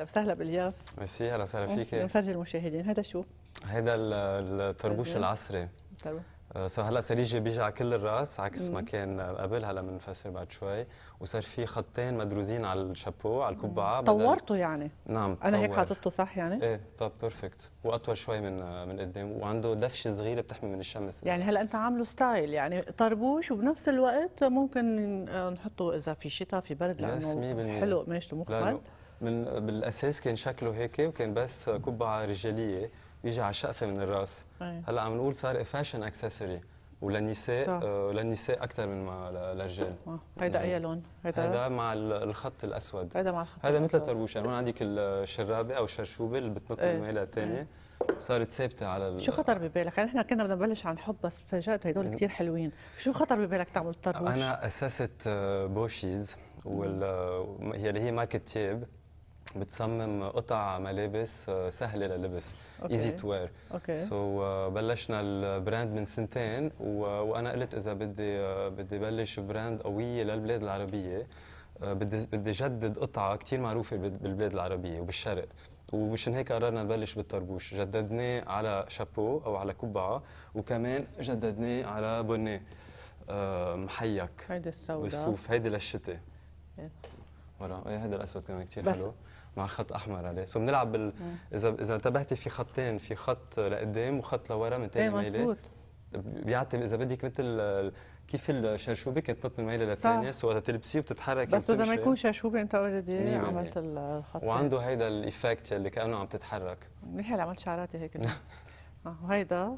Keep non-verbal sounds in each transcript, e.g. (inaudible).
اهلا وسهلا بالياس ميرسي اهلا وسهلا فيك نفرجي المشاهدين هذا شو؟ هذا الطربوش العصري آه، سو هلا سريجي بيجي على كل الراس عكس ما كان قبل هلا بنفسر بعد شوي وصار في خطين مدروزين على الشابو على القبعه طورته يعني نعم انا طور. هيك حاططته صح يعني؟ ايه طب بيرفكت واطول شوي من آه، من قدام وعنده دفشه صغيره بتحمي من الشمس يعني هلا انت عامله ستايل يعني طربوش وبنفس الوقت ممكن آه، نحطه اذا في شتاء في برد لانه حلو قماشته مخمل من بالاساس كان شكله هيك وكان بس قبعه رجاليه بيجي على شقفه من الراس هلا عم نقول صار فاشن اكسسوري وللنساء آه للنساء اكثر من للرجال هيدا نعم. اي لون هيدا هيدا مع الخط الاسود هيدا مع الخط هيدا مثل يعني هون عندك الشرابه او الشرشوبه اللي بتنط إيه. من ميلها الثانيه إيه. صارت ثابته على ال... شو خطر ببالك؟ يعني احنا كنا بدنا نبلش عن حب بس تفاجات هدول كثير حلوين، شو خطر ببالك تعمل طربوش؟ انا اسست بوشيز آه، وال... آه، هي اللي هي ماركه تياب بتصمم قطع ملابس آه، سهله للبس ايزي تو وير سو بلشنا البراند من سنتين و... وانا قلت اذا بدي آه، بدي بلش براند قويه للبلاد العربيه آه، بدي بدي جدد قطعه كثير معروفه بالبلاد العربيه وبالشرق ومشان هيك قررنا نبلش بالطربوش جددناه على شابو او على قبعه وكمان جددناه على بني محيك هيدي السوداء والصوف هيدي للشتاء إيه. ورا ايه الاسود كمان كثير حلو مع خط احمر عليه سو بنلعب بال... اذا اذا انتبهتي في خطين في خط لقدام وخط لورا من ثاني ايه مزبوط بيعطي اذا بدك مثل كيف الشرشوبه كانت تنط من ميله للثانيه سو وقت تلبسيه بتتحرك بس بدها ما يكون شرشوبه انت اوريدي عملت الخط وعنده هيدا الايفكت اللي كانه عم تتحرك منيح اللي عملت شعراتي هيك (laughs) آه، وهيدا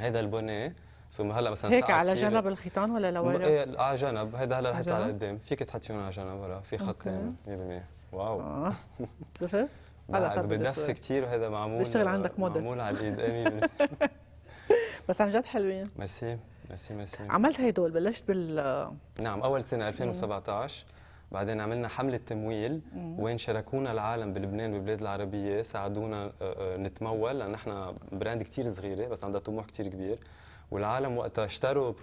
هيدا البونيه سو هلا مثلا هيك على جنب الخيطان ولا لورا؟ ايه على جنب هيدا هلا رح على قدام فيك تحطيهم على جنب ورا في خطين 100% واو اه شفت؟ بدفي كثير كتير وهذا معمول بيشتغل عندك موديل معمول على الايد امين (laughs) بس عن جد حلوين ميرسي ميرسي ميرسي عملت هيدول بلشت بال نعم اول سنه 2017 بعدين عملنا حملة تمويل وين شاركونا العالم بلبنان بالبلاد العربية ساعدونا آه، آه، نتمول لأن احنا براند كتير صغيرة بس عندها طموح كتير كبير والعالم وقتها اشتروا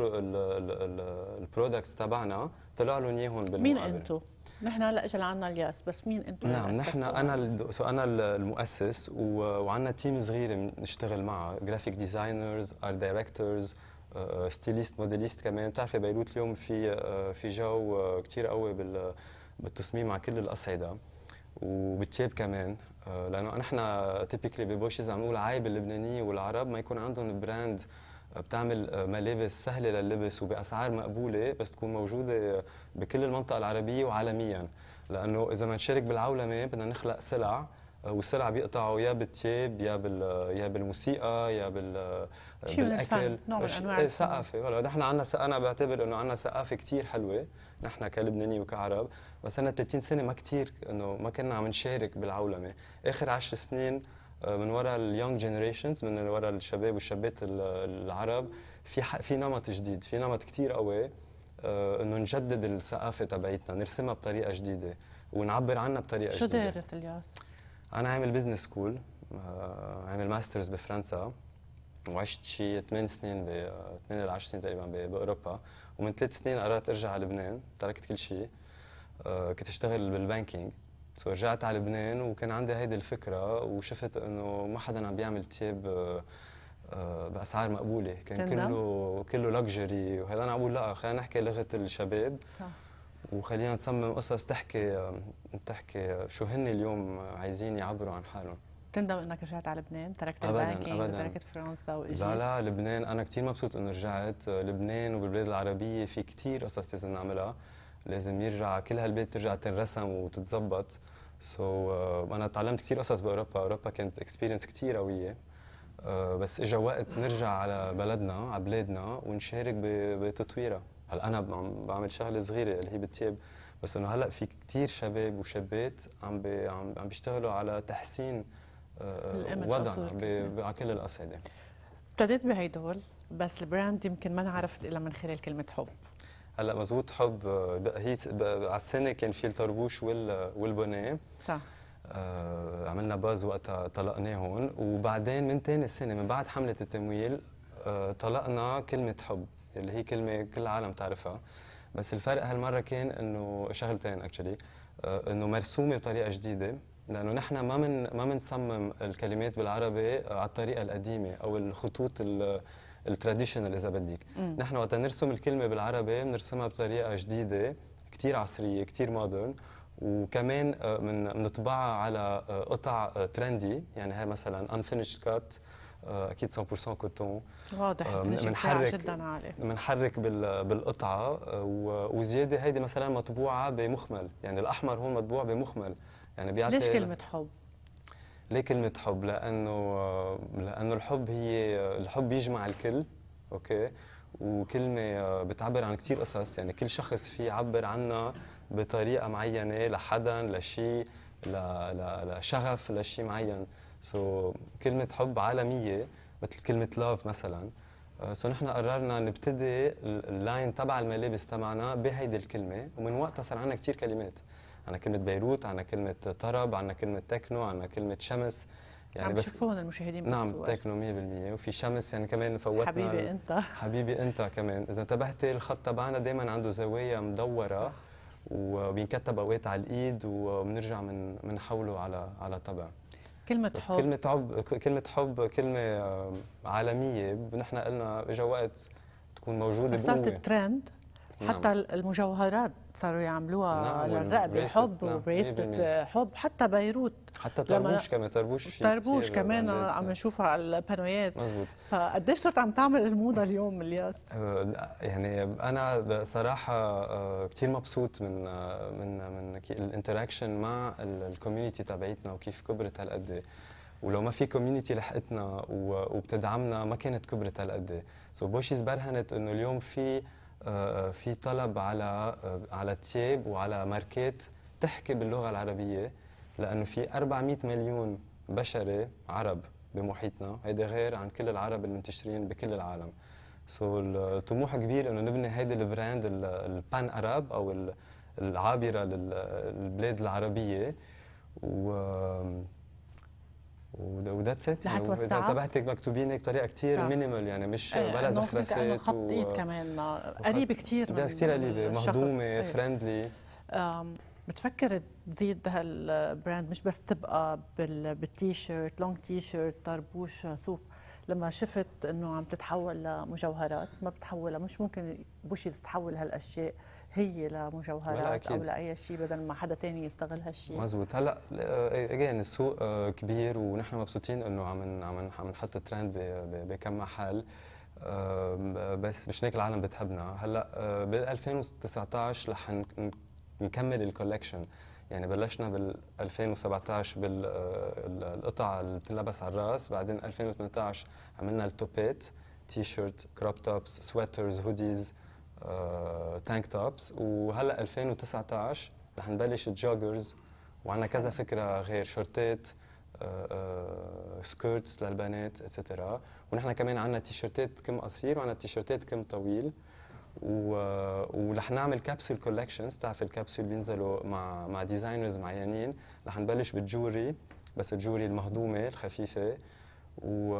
البرودكتس تبعنا طلع لهم اياهم بالمقابل مين انتو؟ نحن هلا اجى لعنا الياس بس مين انتو؟ نعم نحن انا سو انا المؤسس وعندنا تيم صغيره بنشتغل معها جرافيك ديزاينرز ار دايركتورز ستيليست موديليست كمان بتعرفي بيروت اليوم في آه، في جو آه، كثير قوي بالتصميم على كل الاصعده وبالتياب كمان آه، لانه نحن تيبيكلي ببوشز عم نقول عيب اللبنانيه والعرب ما يكون عندهم براند بتعمل آه، ملابس سهله لللبس وباسعار مقبوله بس تكون موجوده بكل المنطقه العربيه وعالميا لانه اذا ما نشارك بالعولمه بدنا نخلق سلع آه، والسلع بيقطعوا يا بالتياب يا بال آه، يا بالموسيقى يا بال بالاكل نوع من انواع إيه، ثقافه ولا نحن عندنا انا بعتبر انه عندنا ثقافه كثير حلوه نحن كلبناني وكعرب بس انا 30 سنه ما كثير انه ما كنا عم نشارك بالعولمه اخر 10 سنين آه، من وراء اليونج جينيريشنز من وراء الشباب والشابات العرب في في نمط جديد في نمط كثير قوي آه، انه نجدد الثقافه تبعيتنا نرسمها بطريقه جديده ونعبر عنها بطريقه شو جديده شو دارس الياس؟ انا عامل بزنس سكول آه، عامل ماسترز بفرنسا وعشت شي 8 سنين ب 8 ل 10 سنين تقريبا باوروبا ومن ثلاث سنين قررت ارجع على لبنان تركت كل شيء كنت اشتغل بالبانكينج سو رجعت على لبنان وكان عندي هيدي الفكره وشفت انه ما حدا عم بيعمل تياب آه، آه، باسعار مقبوله كان كله كله لكجري وهذا انا عم بقول لا خلينا نحكي لغه الشباب صح وخلينا نصمم قصص تحكي تحكي شو هن اليوم عايزين يعبروا عن حالهم تندم انك رجعت على لبنان تركت الباكينج تركت فرنسا واجيت لا لا لبنان انا كثير مبسوط انه رجعت آه، لبنان وبالبلاد العربيه في كثير قصص لازم نعملها لازم يرجع كل هالبيت ترجع تنرسم وتتظبط سو so, uh, انا تعلمت كثير قصص باوروبا اوروبا كانت اكسبيرينس كثير قويه uh, بس اجى وقت نرجع على بلدنا على بلادنا ونشارك بتطويرها هلا انا بعمل شغله صغيره اللي هي بالتياب بس انه هلا في كثير شباب وشابات عم بي عم, عم بيشتغلوا على تحسين uh, وضعنا على كل الاصعده ابتديت بهيدول بس البراند يمكن ما انعرفت الا من خلال كلمه حب هلا مزبوط حب هي على السنه كان في الطربوش والبناء صح آه عملنا باز وقتها طلقناه هون وبعدين من ثاني السنه من بعد حمله التمويل آه طلقنا كلمه حب اللي هي كلمه كل العالم تعرفها بس الفرق هالمره كان انه شغلتين اكشلي آه انه مرسومه بطريقه جديده لانه نحن ما من ما بنصمم الكلمات بالعربي على الطريقه القديمه او الخطوط التراديشنال اذا بدك نحن وقت نرسم الكلمه بالعربي بنرسمها بطريقه جديده كثير عصريه كثير مودرن وكمان آه، من بنطبعها على آه، قطع ترندي آه، يعني هي مثلا unfinished كات اكيد 100% كوتون واضح بنحرك جدا عالي بنحرك بالقطعه وزياده هيدي مثلا مطبوعه بمخمل يعني الاحمر هون مطبوع بمخمل يعني بيعطي ليش كلمه حب ليه كلمة حب؟ لأنه لأنه الحب هي الحب بيجمع الكل أوكي وكلمة بتعبر عن كثير قصص يعني كل شخص فيه يعبر عنها بطريقة معينة لحدا لشيء لشغف لشيء معين سو so, كلمة حب عالمية مثل كلمة لاف مثلا سو so, نحن قررنا نبتدي اللاين تبع الملابس تبعنا بهيدي الكلمة ومن وقتها صار عندنا كثير كلمات عندنا كلمه بيروت عندنا كلمه طرب عندنا كلمه تكنو عندنا كلمه شمس يعني عم بس تشوفون المشاهدين نعم بالصور. تكنو 100% وفي شمس يعني كمان فوتنا حبيبي انت حبيبي انت كمان اذا انتبهتي الخط تبعنا دائما عنده زوايا مدوره وبينكتب اوقات على الايد وبنرجع من بنحوله على على طبع كلمة حب كلمة حب كلمة حب كلمة آه، عالمية نحن قلنا اجى وقت تكون موجودة بقوة صارت ترند نعم. حتى نعم. المجوهرات صاروا يعملوها للرقبه حب نعم. نعم، وبريسلت حب حتى بيروت حتى طربوش كمان طربوش في طربوش كمان عم نشوفها على البانويات مزبوط فقديش صرت عم تعمل الموضه اليوم الياس؟ أه، يعني انا صراحه أه، كثير مبسوط من أه، من من الانتراكشن مع الكوميونتي تبعتنا وكيف كبرت هالقد ولو ما في كوميونتي لحقتنا وبتدعمنا ما كانت كبرت هالقد سو بوشيز برهنت انه اليوم في آه، في طلب على آه، على تياب وعلى ماركات تحكي باللغه العربيه لانه في 400 مليون بشري عرب بمحيطنا هذا غير عن كل العرب المنتشرين بكل العالم سو الطموح كبير انه نبني هذا البراند البان اراب او العابره للبلاد العربيه و وذاتس ات يعني، اذا انتبهتك مكتوبينك بطريقه كثير مينيمال يعني مش بلا زخرفات خط ايد كمان قريب كثير من كثير قريبه مهضومه فريندلي بتفكر تزيد هالبراند مش بس تبقى بالتي شيرت لونج تي شيرت طربوش صوف لما شفت انه عم تتحول لمجوهرات ما بتحولها مش ممكن بوشي تحول هالاشياء هي لمجوهرات او لاي شيء بدل ما حدا تاني يستغل هالشيء مزبوط هلا اجين السوق آه، كبير ونحن مبسوطين انه عم عم عم نحط ترند بكم محل بس مش هيك العالم بتحبنا هلا آه، بال 2019 رح نكمل الكولكشن يعني بلشنا بال 2017 بالقطع آه، اللي بتنلبس على الراس بعدين 2018 عملنا التوبيت تي شيرت كروب توبس سويترز هوديز تانك توبس وهلا 2019 رح نبلش الجوجرز وعندنا كذا فكره غير شورتات سكيرتس آه، آه، للبنات اتسترا ونحن كمان تي تيشيرتات كم قصير تي تيشيرتات كم طويل و... ورح نعمل كابسول كولكشنز بتعرف الكابسول بينزلوا مع مع ديزاينرز معينين رح نبلش بالجوري بس الجوري المهضومه الخفيفه و...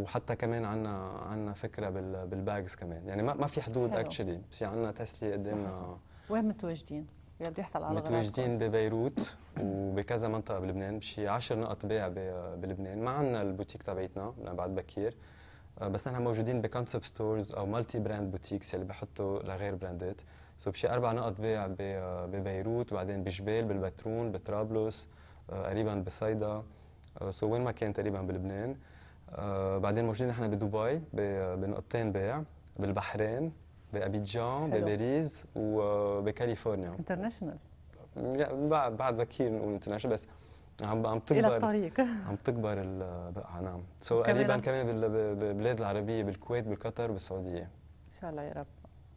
وحتى كمان عنا عنا فكره بال... بالباجز كمان يعني ما, ما في حدود اكشلي في عنا تسلي قدامنا وين متواجدين؟ يلي بده يحصل على متواجدين ببيروت وبكذا منطقه بلبنان بشي 10 نقط بيع بلبنان ما عندنا البوتيك تبعتنا بعد بكير آه، بس نحن موجودين بكونسبت ستورز او مالتي براند بوتيكس اللي بحطوا لغير براندات سو بشي اربع نقط بيع آه، ببيروت وبعدين بجبال بالبترون بطرابلس آه، قريبا بصيدا سو وين ما كان تقريبا بلبنان بعدين موجودين نحن بدبي بنقطتين بيع بالبحرين بابيجان بباريس وبكاليفورنيا انترناشونال يعني بعد بكير نقول انترناشونال بس عم عم تكبر الى الطريق (laughs) عم تكبر البقعه آه، نعم سو so قريبا كمان بالبلاد العربيه بالكويت بقطر بالسعوديه ان شاء الله يا رب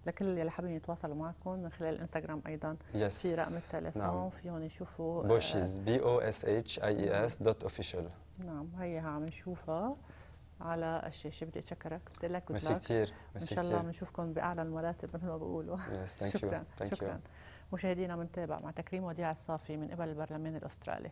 لكل اللي حابين يتواصلوا معكم من خلال الانستغرام ايضا yes. في رقم التليفون نعم. فيهم يشوفوا بوشيز بي او اس اتش اي اي اس دوت اوفيشال نعم هي عم نشوفها على الشاشه بدي اتشكرك بدي لك ميرسي كثير ان شاء الله بنشوفكم باعلى المراتب مثل ما بقولوا yes, (laughs) شكرا شكرا مشاهدينا بنتابع مع تكريم وديع الصافي من قبل البرلمان الاسترالي